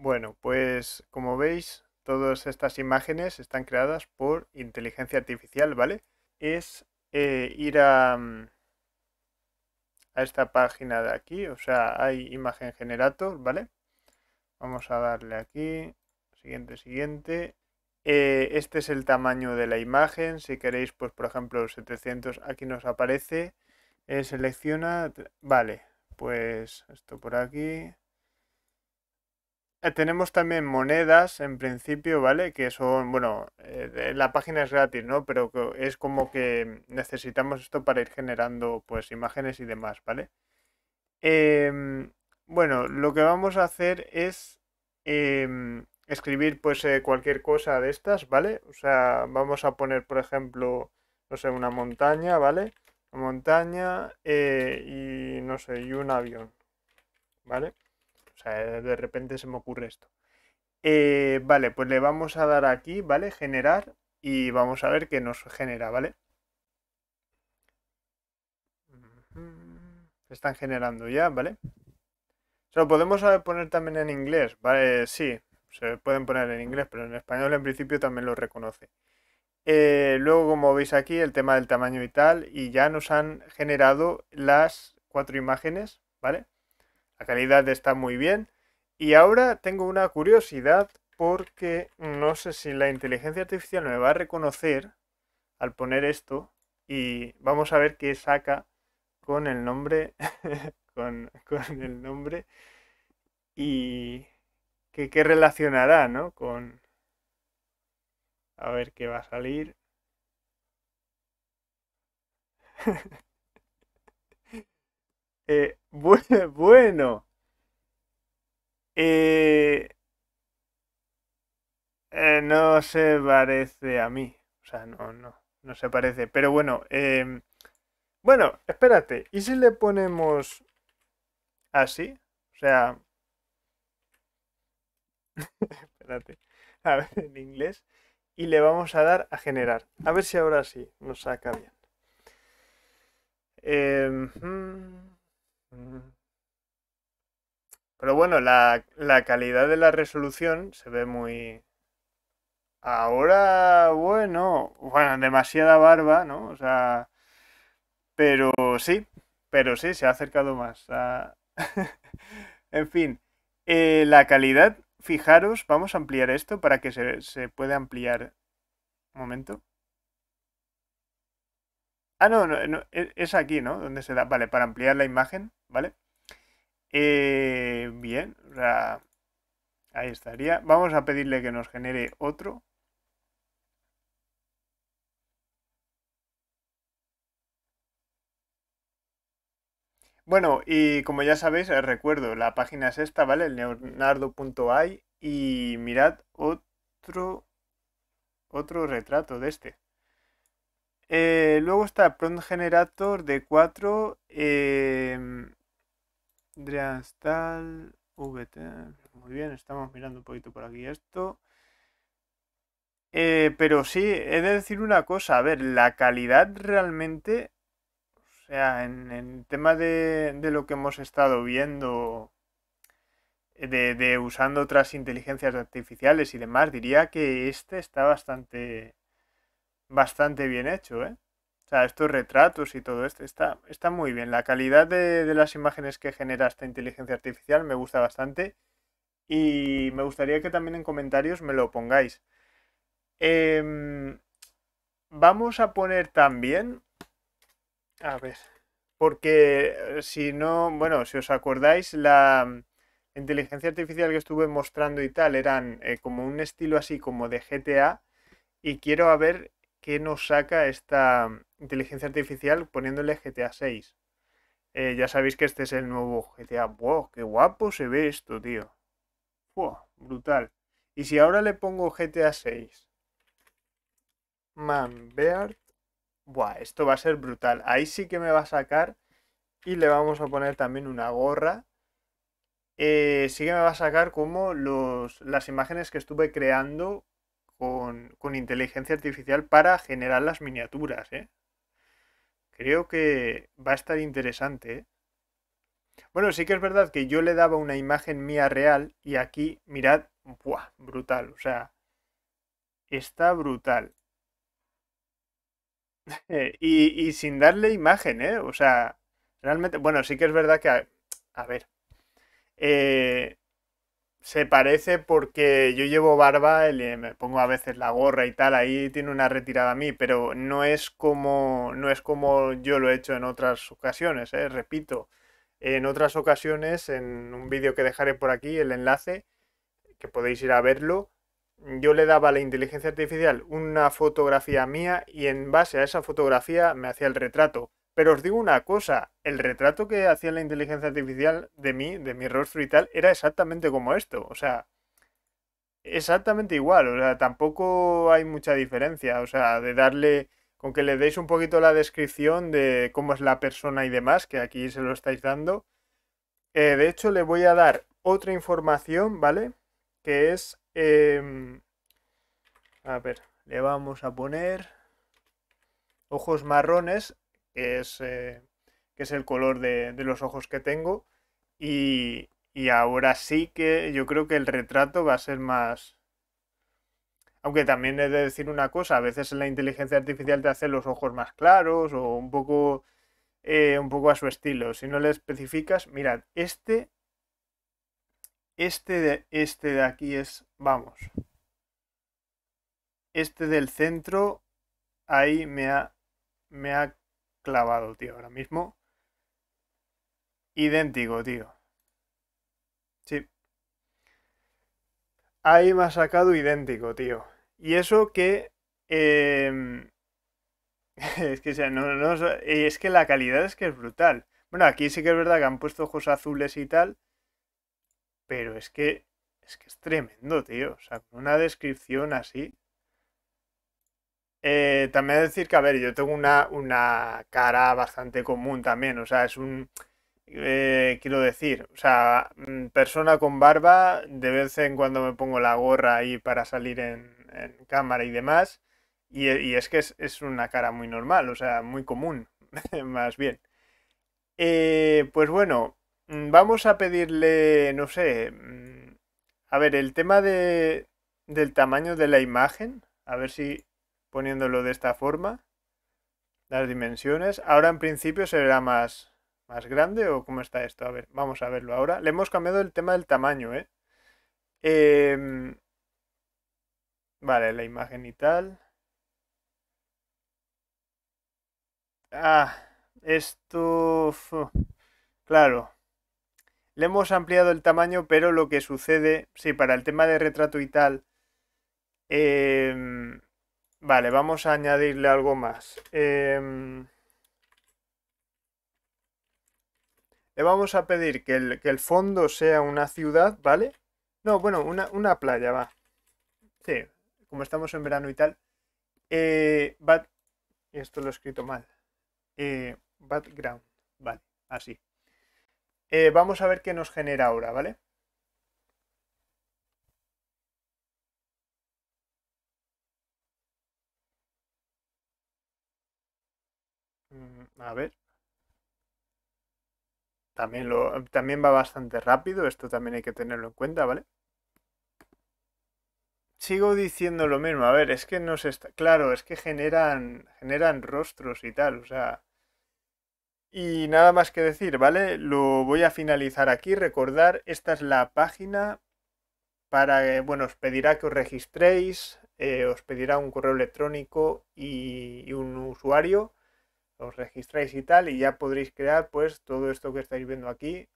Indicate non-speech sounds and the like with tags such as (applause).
Bueno, pues como veis, todas estas imágenes están creadas por inteligencia artificial, ¿vale? Es eh, ir a, mm, a esta página de aquí, o sea, hay imagen generator, ¿vale? Vamos a darle aquí, siguiente, siguiente. Eh, este es el tamaño de la imagen, si queréis, pues por ejemplo, 700, aquí nos aparece. Eh, selecciona, vale, pues esto por aquí, eh, tenemos también monedas, en principio, ¿vale? Que son, bueno, eh, la página es gratis, ¿no? Pero es como que necesitamos esto para ir generando, pues, imágenes y demás, ¿vale? Em, bueno, lo que vamos a hacer es em, escribir, pues, eh, cualquier cosa de estas, ¿vale? O sea, vamos a poner, por ejemplo, no sé, una montaña, ¿vale? Una montaña y, no sé, y un avión, ¿vale? O sea, de repente se me ocurre esto. Eh, vale, pues le vamos a dar aquí, ¿vale? Generar y vamos a ver qué nos genera, ¿vale? Se están generando ya, ¿vale? Se lo podemos eh, poner también en inglés, ¿vale? Sí, se pueden poner en inglés, pero en español en principio también lo reconoce. Eh, luego, como veis aquí, el tema del tamaño y tal, y ya nos han generado las cuatro imágenes, ¿vale? La calidad está muy bien. Y ahora tengo una curiosidad porque no sé si la inteligencia artificial me va a reconocer al poner esto y vamos a ver qué saca con el nombre (laughs) con, el nombre y qué, relacionará con a ver qué va a salir (laughs) Eh, (laughs) bueno. Eh, eh, no se parece a mí. O sea, no, no, no se parece. Pero bueno. Em, bueno, espérate. ¿Y si le ponemos así? O sea... (laughs) espérate. A ver, en inglés. Y le vamos a dar a generar. A ver si ahora sí nos saca bien. Em, hmm. Pero bueno, la, calidad de la resolución se ve muy... Ahora, bueno, bueno, demasiada barba, ¿no? O sea, pero sí, pero sí, se ha acercado más. (laughs) en fin, eh, la calidad, fijaros, vamos a ampliar esto para que se, se pueda ampliar. Un momento. Ah, no, no, e, es aquí, ¿no? Donde se da, vale, para ampliar la imagen, ¿vale? Eh, bien, ahí estaría. Vamos a pedirle que nos genere otro. Bueno, y como ya sabéis, eh, recuerdo, la página es esta, ¿vale? Leonardo.ai y mirad otro, otro retrato de este. Eh, luego está Prompt Generator de 4. Eh, VT. Muy bien, estamos mirando un poquito por aquí esto. Eh, pero sí, he de decir una cosa. A ver, la calidad realmente. O sea, en el tema de, lo que hemos estado viendo. Eh, de, de usando otras inteligencias artificiales y demás, diría que este está bastante bastante bien hecho, ¿eh? O sea, estos retratos y todo esto está, está muy bien. La calidad de, las imágenes que genera esta inteligencia artificial me gusta bastante. Y me gustaría que también en comentarios me lo pongáis. Em, vamos a poner también... A ver. Porque eh, si no, bueno, si os acordáis, la inteligencia artificial que estuve mostrando y tal eran eh, como un estilo así como de GTA. Y quiero ver qué nos saca esta mm, inteligencia artificial poniéndole GTA 6. Eh, ya sabéis que este es el nuevo GTA. ¡Wow! ¡Qué guapo se ve esto, tío! ¡Wow! Brutal. Y si ahora le pongo GTA 6. Man Beard. Buah, esto va a ser brutal. Ahí sí que me va a sacar. Y le vamos a poner también una gorra. Eh, sí que me va a sacar como los, las imágenes que estuve creando con, inteligencia artificial para generar las miniaturas. ¿eh? Creo que va a estar interesante. ¿eh? Bueno, sí que es verdad que yo le daba una imagen mía real y aquí, mirad, ¡buah! Brutal, o sea, está brutal. (laughs) y, sin darle imagen, ¿eh? O sea, realmente, bueno, sí que es verdad que, a ver, eh, se parece porque yo llevo barba, me pongo a veces la gorra y tal, ahí tiene una retirada a mí, pero no es como, no es como yo lo he hecho en otras ocasiones, ¿eh? repito, en otras ocasiones, en un vídeo que dejaré por aquí, el enlace, que podéis ir a verlo, yo le daba a la inteligencia artificial una fotografía mía y en base a esa fotografía me hacía el retrato. Pero os digo una cosa, el retrato que hacía la inteligencia artificial de mí, de mi rostro y tal, era exactamente como esto. O sea, exactamente igual. O sea, tampoco hay mucha diferencia. O sea, de darle, con que le deis un poquito la descripción de cómo es la persona y demás, que aquí se lo estáis dando. Eh, de hecho, le voy a dar otra información, ¿vale? Que es... Em, a ver, le vamos a poner ojos marrones es, eh, es el color de, los ojos que tengo. Y, ahora sí que yo creo que el retrato va a ser más, aunque también he de decir una cosa, a veces la inteligencia artificial te hace los ojos más claros o un poco, eh, un poco a su estilo. Si no le especificas, mirad, este, este de, este de aquí es, vamos, este del centro, ahí me me ha clavado, tío, ahora mismo. Idéntico, tío. Sí. Ahí me ha sacado idéntico, tío. Y eso que... Em, (laughs) es que, es que la calidad es que es brutal. Bueno, aquí sí que es verdad que han puesto ojos azules y tal. Pero es que... Es que es tremendo, tío. O sea, con una descripción así. Eh, también decir que, a ver, yo tengo una, una cara bastante común también, o sea, es un... Eh, quiero decir, o sea, mm, persona con barba, de vez en cuando me pongo la gorra ahí para salir en, cámara y demás, y, es que es, una cara muy normal, o sea, muy común, (laughs) más bien. Eh, pues bueno, mm, vamos a pedirle, no sé, mm, a ver, el tema de, del tamaño de la imagen, a ver si poniéndolo de esta forma, las dimensiones. Ahora en principio será más, más grande o cómo está esto. A ver, vamos a verlo ahora. Le hemos cambiado el tema del tamaño, ¿eh? Em, vale, la imagen y tal. Ah, esto... Claro. Le hemos ampliado el tamaño, pero lo que sucede, sí, para el tema de retrato y tal, eh, Vale, vamos a añadirle algo más. Em, le vamos a pedir que el, fondo sea una ciudad, ¿vale? No, bueno, una, playa, va. Sí, como estamos en verano y tal. Eh, esto lo he escrito mal. Eh, background, vale, así. Eh, vamos a ver qué nos genera ahora, ¿vale? A ver. También, lo, también va bastante rápido, esto también hay que tenerlo en cuenta, ¿vale? Sigo diciendo lo mismo, a ver, es que no se está... Claro, es que generan, generan rostros y tal, o sea... Y nada más que decir, ¿vale? Lo voy a finalizar aquí, recordar, esta es la página para eh, bueno, os pedirá que os registréis, eh, os pedirá un correo electrónico y un usuario os registráis y tal y ya podréis crear pues todo esto que estáis viendo aquí